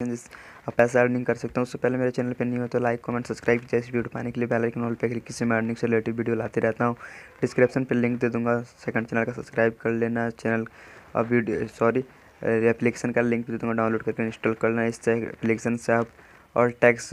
तो जिस आप पैसा अर्निंग कर सकते हैं उससे पहले मेरे चैनल पर नहीं हो तो लाइक कमेंट सब्सक्राइब जैसे वीडियो पाने के लिए बेल आइकन ऑल पे क्लिक किसी मैं अर्निंग से रिलेटेड वीडियो लाते रहता हूँ डिस्क्रिप्शन पर लिंक दे दूँगा सेकंड चैनल का सब्सक्राइब कर लेना चैनल अब वीडियो सॉरी एप्लीकेशन का लिंक दे दूँगा डाउनलोड करके इंस्टॉल कर लेना इस एप्लीकेशन से आप और टैक्स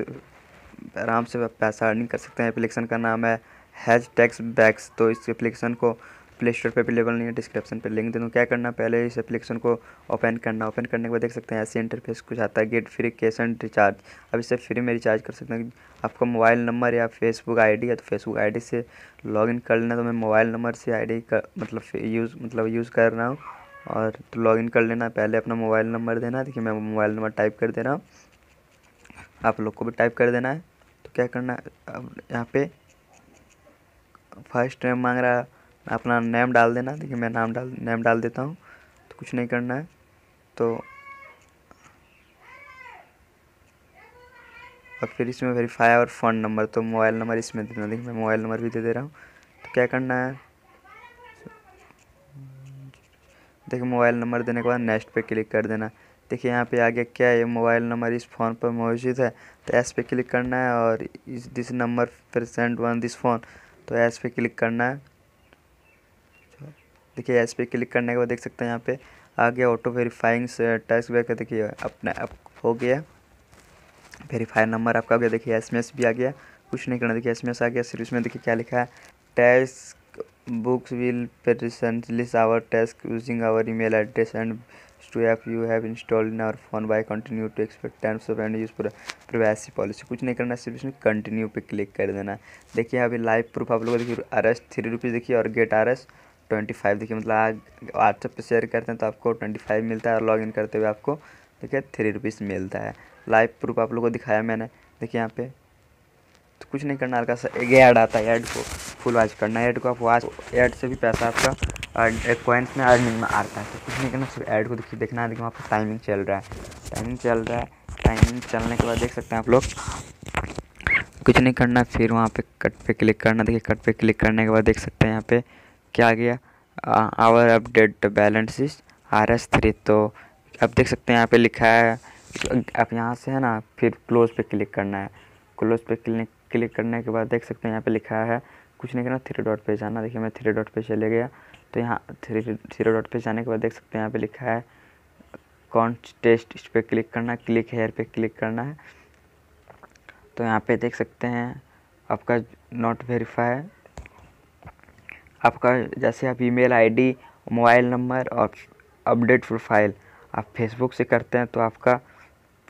आराम से पैसा अर्निंग कर सकते हैं एप्लीकेशन का नाम है हैज टैक्स बैक्स तो इस एप्लीकेशन को प्ले स्टोर पर अवेलेबल नहीं है डिस्क्रिप्शन पर लिंक दे दूँ क्या करना पहले इस एप्लीकेशन को ओपन करना ओपन करने के बाद देख सकते हैं ऐसे इंटरफेस कुछ आता है get free cash and recharge अब इसे फ्री में रिचार्ज कर सकते हैं आपका मोबाइल नंबर या फेसबुक आईडी है तो फेसबुक आईडी से इन कर लेना तो मैं मोबाइल नंबर से आई का मतलब यूज़ मतलब यूज़ कर रहा हूँ और तो इन कर लेना पहले अपना मोबाइल नंबर देना देखिए मैं मोबाइल नंबर टाइप कर दे रहा हूँ आप लोग को भी टाइप कर देना है तो क्या करना है अब यहाँ पे फर्स्ट टाइम मांग रहा है अपना नेम डाल देना देखिए मैं नाम डाल नेम डाल देता हूँ तो कुछ नहीं करना है तो और फिर इसमें वेरीफाई और फ़ोन नंबर तो मोबाइल नंबर इसमें देना देखिए मैं मोबाइल नंबर भी दे दे रहा हूँ तो क्या करना है देखिए मोबाइल नंबर देने के बाद नेक्स्ट पे क्लिक कर देना देखिए यहाँ पे आ गया क्या ये मोबाइल नंबर इस फ़ोन पर मौजूद है तो ऐस पे क्लिक करना है और इस दिस नंबर पर सेंड वन दिस फ़ोन तो ऐस पे क्लिक करना है देखिए एस पे क्लिक करने के बाद देख सकते हैं यहाँ पे आ गया ऑटो वेरीफाइंग टैक्स बैक देखिए अपने आप हो गया वेरीफायर नंबर आपका आ गया देखिए एस भी आ गया कुछ नहीं करना देखिए एस आ गया सिर्फ इसमें देखिए क्या लिखा है tax books will recently our task using our email address and to app you have installed in our phone by continue to expect terms of and use privacy policy कुछ नहीं करना सिर्फ इसमें कंटिन्यू पे क्लिक कर देना देखिए अभी लाइव प्रूफ आप लोग देखिए आर एस थ्री रुपीज़ देखिए और get R S twenty five देखिए मतलब आज व्हाट्सएप पे शेयर करते हैं तो आपको ट्वेंटी फाइव मिलता है और लॉगिन करते हुए आपको देखिए थ्री रुपीज़ मिलता है लाइव प्रूफ आप लोग को दिखाया मैंने देखिए यहाँ पे तो कुछ नहीं करना हल्का सा एक ऐड आता है ऐड को फुल वाच करना है ऐड को आप वाच ऐड से भी पैसा आपका कॉइन्स में अर्निंग में आता है तो कुछ नहीं करना सिर्फ ऐड को देखिए देखना है देखिए वहाँ पर टाइमिंग चल रहा है टाइमिंग चल रहा है टाइमिंग चलने के बाद देख सकते हैं आप लोग कुछ नहीं करना फिर वहाँ पे कट पे क्लिक करना देखिए कट पे क्लिक करने के बाद देख सकते हैं यहाँ पे क्या आ गया our update balance is R S three तो अब देख सकते हैं यहाँ पे लिखा है अब यहाँ से है ना फिर क्लोज पे क्लिक करना है क्लोज पे क्लिक क्लिक करने के बाद देख सकते हैं यहाँ पे लिखा है कुछ नहीं करना थ्री डॉट पे जाना देखिए मैं थ्री डॉट पे चले गया तो यहाँ थ्री थ्री डॉट पे जाने के बाद देख सकते हैं यहाँ पे लिखा है कौन टेस्ट इस पर क्लिक करना क्लिक हेयर पे क्लिक करना है तो यहाँ पे देख सकते हैं आपका नॉट वेरीफाई आपका जैसे आप ईमेल आईडी मोबाइल नंबर और अपडेट प्रोफाइल आप फेसबुक से करते हैं तो आपका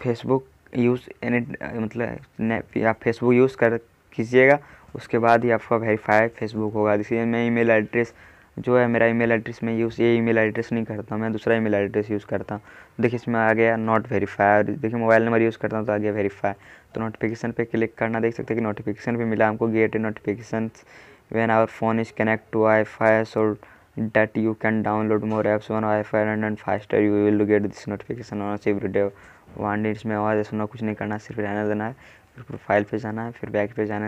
फेसबुक यूज़ मतलब आप फेसबुक यूज़ कर कीजिएगा उसके बाद ही आपका वेरीफाई फेसबुक होगा इसलिए मैं ईमेल एड्रेस जो है मेरा ईमेल एड्रेस मैं यूज़ ये ईमेल एड्रेस नहीं करता मैं दूसरा ईमेल एड्रेस यूज़ करता हूँ देखिए इसमें आ गया नॉट वेरीफाई और देखिए मोबाइल नंबर यूज़ करता हूँ तो आ गया वेरीफाई तो नोटिफिकेशन पे क्लिक करना देख सकते हैं कि नोटिफिकेशन भी मिला हमको get notification when our phone is connected to Wi-Fi so that you can download more apps on Wi-Fi and then faster you will get this notification on every day one डिट्स में आवाज़ सुनना कुछ नहीं करना सिर्फ रहने देना है फिर प्रोफाइल पे जाना है फिर बैक पे जाना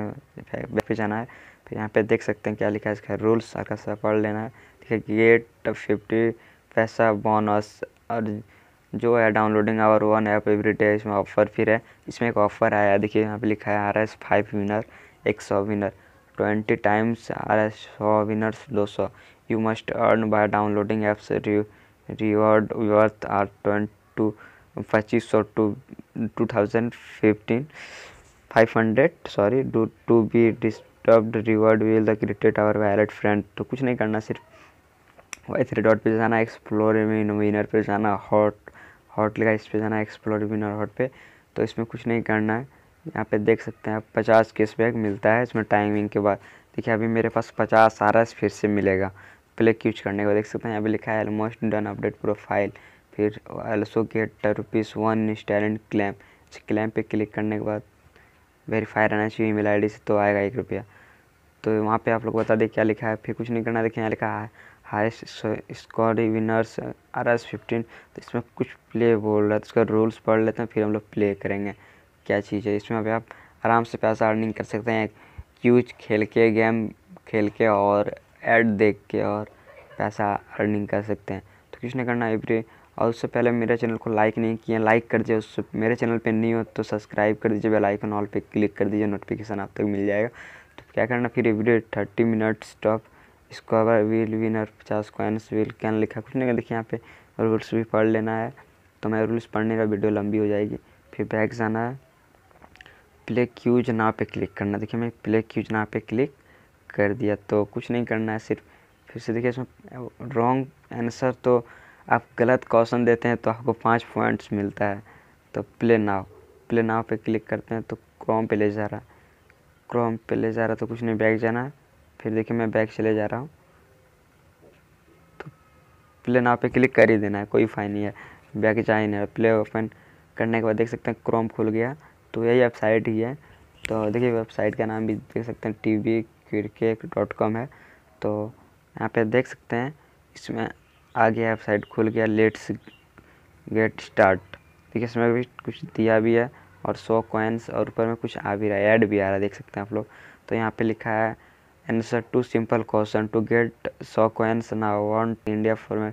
है बैक पे जाना है फिर यहाँ पे देख सकते हैं क्या लिखा है इसका रूल्स सारा सा पढ़ लेना है ठीक गेट फिफ्टी पैसा बोनस और जो है downloading our one app every day इसमें ऑफर फिर है इसमें एक ऑफर आया देखिए यहाँ पर लिखा है आर एस फाइव विनर एक सौ winner twenty times R S सौ विनर्स दो सौ you must earn by downloading apps reward worth R twenty पच्चीस सौ two two thousand fifteen five hundred sorry to be disturbed reward will the created our wallet friend तो कुछ नहीं करना सिर्फ वाई थ्री डॉट पर जाना एक्सप्लोर विन विनर पर जाना हॉट हॉट लिखा इस पे जाना एक्सप्लोर विनर हॉट पे तो इसमें कुछ नहीं करना है यहाँ पे देख सकते हैं पचास बैग मिलता है इसमें टाइमिंग के बाद देखिए अभी मेरे पास पचास आ रहा है फिर से मिलेगा प्ले क्यूज करने के बाद देख सकते हैं यहाँ पे लिखा है ऑलमोस्ट डन अपडेट प्रोफाइल फिर also get rupees one instant claim claim पे क्लिक करने के बाद वेरीफाई रहना चाहिए ईमेल आईडी से तो आएगा एक रुपया तो वहाँ पर आप लोग बता दें क्या लिखा है फिर कुछ नहीं करना देखिए यहाँ लिखा है highest score winners R S fifteen तो इसमें कुछ प्ले बोल रहा है तो रूल्स पढ़ लेते हैं फिर हम लोग प्ले करेंगे क्या चीज़ है इसमें अभी आप आराम से पैसा अर्निंग कर सकते हैं क्यूज खेल के गेम खेल के और एड देख के और पैसा अर्निंग कर सकते हैं तो किसने करना एवरी और उससे पहले मेरे चैनल को लाइक नहीं किया लाइक कर दीजिए उससे मेरे चैनल पे नहीं हो तो सब्सक्राइब कर दीजिए बेलाइकन ऑल पे क्लिक कर दीजिए नोटिफिकेशन आप तक मिल जाएगा तो क्या करना फिर every thirty minute stop square wheel winner पचास क्वेंस व्हील कैन लिखा कुछ नहीं देखिए यहाँ पे रूल्स भी पढ़ लेना है तो मैं रूल्स पढ़ने का वीडियो लंबी हो जाएगी फिर बैग जाना है प्ले क्यूज ना पे क्लिक करना देखिए मैं प्ले क्यूज ना पे क्लिक कर दिया तो कुछ नहीं करना है सिर्फ फिर से देखिए इसमें रॉन्ग आंसर तो आप गलत क्वेश्चन देते हैं तो आपको पाँच पॉइंट्स मिलता है तो प्ले नाव प्ले नाव पे क्लिक करते हैं तो क्रोम पे ले जा रहा क्रोम पे ले जा रहा तो कुछ नहीं बैग जाना है फिर देखिए मैं बैग चले जा रहा हूँ तो प्ले नाव पे क्लिक कर ही देना है कोई फाइन नहीं है बैग जा ही नहीं प्ले ओपन करने के बाद देख सकते हैं क्रोम खुल गया तो यही वेबसाइट ही है तो देखिए वेबसाइट का नाम भी देख सकते हैं T V cricket dot com है तो यहाँ पे देख सकते हैं इसमें आ गया वेबसाइट खुल गया लेट्स गेट स्टार्ट देखिए इसमें भी कुछ दिया भी है और सौ कॉइन्स और ऊपर में कुछ आ भी रहा है ऐड भी आ रहा है देख सकते हैं आप लोग तो यहाँ पे लिखा है answer to simple question to get सौ कॉइन्स ना वॉन्ट इंडिया फॉर में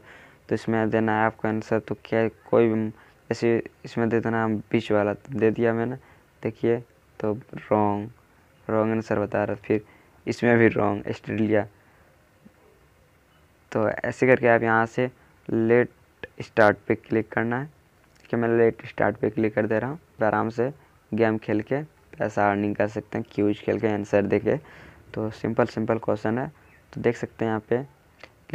तो इसमें देना है आपको आंसर तो क्या कोई भी इसमें दे देना बीच वाला दे दिया मैंने देखिए तो रॉन्ग रॉन्ग आंसर बता रहा फिर इसमें भी रॉन्ग ऑस्ट्रेलिया तो ऐसे करके आप यहाँ से लेट स्टार्ट पे क्लिक करना है कि मैं लेट स्टार्ट पे क्लिक कर दे रहा हूँ तो आराम से गेम खेल के पैसा अर्निंग कर सकते हैं क्यूज खेल के आंसर देके तो सिंपल सिंपल क्वेश्चन है तो देख सकते हैं यहाँ पे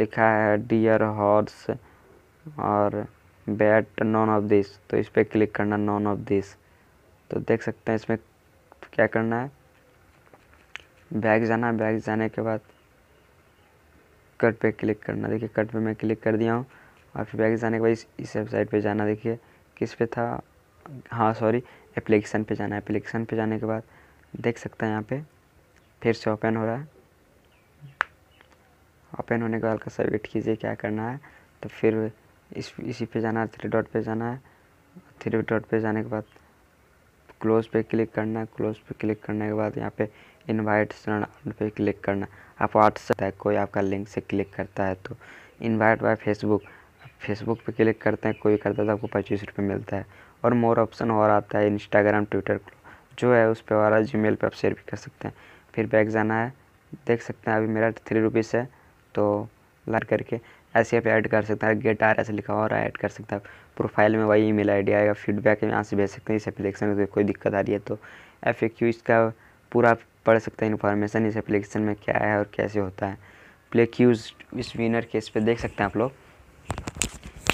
लिखा है डियर हॉर्स और बैट नॉन ऑफ दिस तो इस पर क्लिक करना नॉन ऑफ दिस तो देख सकते हैं इसमें क्या करना है बैग जाना है बैग जाने के बाद कट पे क्लिक करना देखिए कट पे मैं क्लिक कर दिया हूँ और फिर बैग जाने के बाद इस इस वेबसाइट पे जाना देखिए किस पे था हाँ सॉरी एप्लीकेशन पे जाना है एप्लीकेशन पे जाने के बाद देख सकते हैं यहाँ पे फिर से ओपन हो रहा है ओपन होने के बाद का सबमिट कीजिए क्या करना है तो फिर इस इसी पे जाना है थ्री डॉट पे जाना है थ्री डॉट पे जाने के बाद क्लोज पे क्लिक करना क्लोज पे क्लिक करने के बाद यहाँ पे इनवाइट शरण पे क्लिक करना आप व्हाट्सएप है कोई आपका लिंक से क्लिक करता है तो इनवाइट बाय फेसबुक फेसबुक पे क्लिक करते हैं कोई करता है तो आपको पच्चीस रुपये मिलता है और मोर ऑप्शन और आता है इंस्टाग्राम ट्विटर जो है उस पर वाला जी मेल पर आप शेयर भी कर सकते हैं फिर बैग जाना है देख सकते हैं अभी मेरा थ्री रुपीज़ है तो लाइट करके ऐसे आप ऐड कर सकते हैं गेट आर ऐसे लिखा हुआ और ऐड कर सकते हैं प्रोफाइल में वही ईमेल आईडी आएगा फीडबैक यहाँ से भेज सकते हैं इस एप्लीकेशन में तो कोई दिक्कत आ रही है तो एफ इसका पूरा पढ़ सकते हैं इन्फॉर्मेशन इस एप्लीकेशन में क्या है और कैसे होता है प्ले क्यूज इस विनर के इस पर देख सकते हैं आप लोग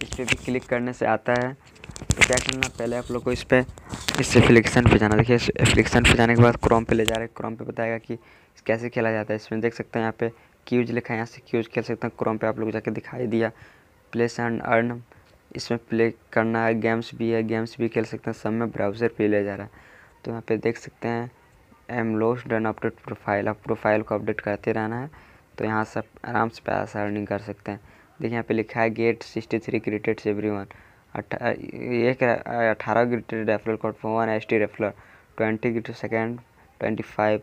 इस पर भी क्लिक करने से आता है तो क्या करना पहले आप लोग को इस पर इस एप्लीकेशन पे जाना देखिए इस एप्लीकेशन पे जाने के बाद क्रोम पे ले जा रहे हैं क्रोम पे बताएगा कि कैसे खेला जाता है इसमें देख सकते हैं यहाँ पे क्यूज लिखा है यहाँ से क्यूज खेल सकते हैं क्रोम पे आप लोग जाके दिखाई दिया प्लेस एंड अर्न इसमें प्ले करना है गेम्स भी है गेम्स भी खेल सकते हैं सब में ब्राउज़र पे ले जा रहा है तो यहाँ पे देख सकते हैं एम लोस डन अपडेट प्रोफाइल आप प्रोफाइल को अपडेट करते रहना है तो यहाँ से आराम से पैसा अर्निंग कर सकते हैं देखिए यहाँ पे लिखा है get sixty three crickets every one एक अठारह ग्रेटेड referral code for one S T referral twenty second twenty five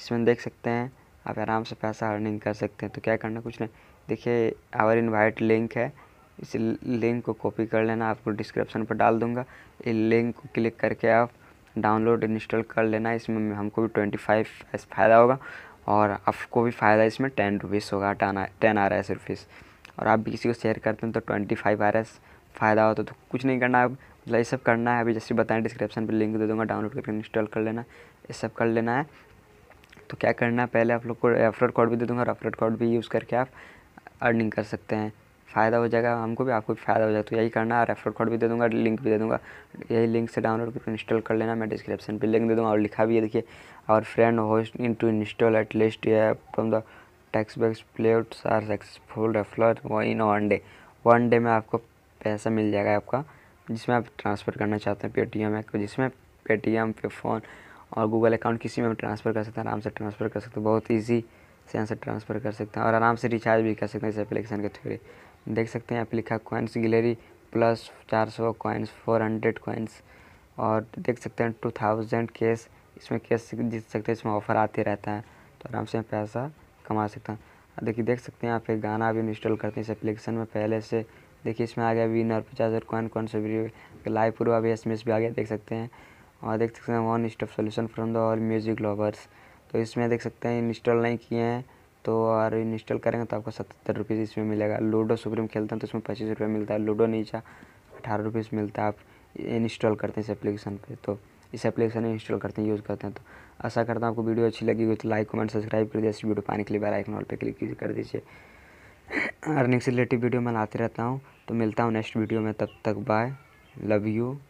इसमें देख सकते हैं आप आराम से पैसा अर्निंग कर सकते हैं तो क्या करना कुछ नहीं देखिए आवर इनवाइट लिंक है इस लिंक को कॉपी कर लेना आपको डिस्क्रिप्शन पर डाल दूंगा इस लिंक को क्लिक करके आप डाउनलोड इंस्टॉल कर लेना इसमें हमको भी ट्वेंटी फाइव फ़ायदा होगा और आपको भी फ़ायदा इसमें टेन रुपीज़ होगा ten ten R S rupees और आप भी किसी को शेयर करते हैं तो ट्वेंटी फाइव आर एस फ़ायदा होता तो कुछ नहीं करना है मतलब ये सब करना है अभी जैसे बताएं डिस्क्रिप्शन पर लिंक दे दूँगा डाउनलोड करके इंस्टॉल कर लेना ये सब कर लेना है तो क्या करना है पहले आप लोग को रेफरल कोड भी दे दूँगा रेफरल कोड भी यूज़ करके आप अर्निंग कर सकते हैं फ़ायदा हो जाएगा हमको भी आपको भी फ़ायदा हो जाएगा तो यही करना है रेफर कोड भी दे दूँगा लिंक भी दे दूँगा यही लिंक से डाउनलोड करके इंस्टॉल कर लेना मैं डिस्क्रिप्शन पे लिंक दे दूँगा और लिखा भी है देखिए और friend host in to install at least from the tax backs plates are successful referral in one day one day में आपको पैसा मिल जाएगा आपका जिसमें आप ट्रांसफ़र करना चाहते हैं पेटीएम है जिसमें पेटीएम पे फ़ोन और गूगल अकाउंट किसी में भी ट्रांसफ़र कर सकते हैं आराम से ट्रांसफ़र कर सकते हैं बहुत ईजी से यहाँ से ट्रांसफ़र कर सकते हैं और आराम से रिचार्ज भी कर सकते हैं इस एप्लीकेशन के थ्रू देख सकते हैं यहाँ पर लिखा कॉइन्स गलेरी प्लस चार सौ कॉइन्स फोर हंड्रेड कॉइन्स और देख सकते हैं टू थाउजेंड केस इसमें केस जीत सकते हैं इसमें ऑफ़र आते रहता है तो आराम से पैसा कमा सकते हैं देखिए देख सकते हैं यहाँ पे गाना भी इंस्टॉल करते हैं इस एप्लीकेशन में पहले से देखिए इसमें आ गया विनर पचास हज़ार कौन कौन से लाइव पूरा अभी एस भी आ गया देख सकते हैं और देख सकते हैं one stop solution from the all music lovers तो इसमें देख सकते हैं इंस्टॉल नहीं किए हैं तो और इंस्टॉल करेंगे तो आपको सत्तर रुपीज़ इसमें मिलेगा लूडो सुप्रीम खेलते हैं तो इसमें पच्चीस रुपये मिलता है लूडो नीचा अठारह रुपीज़ मिलता है आप इंस्टॉल करते हैं इस एप्लीकेशन पे तो इस एप्लीकेशन इंस्टॉल करते हैं यूज़ करते हैं तो ऐसा करता हूँ आपको वीडियो अच्छी लगी हुई तो लाइक कमेंट सब्सक्राइब कर दीजिए इस वीडियो पाने के लिए बेल आइकन ऑल पर क्लिक कर दीजिए अर्निंग से रिलेटेड वीडियो मैं लाते रहता हूँ तो मिलता हूँ नेक्स्ट वीडियो में तब तक बाय लव यू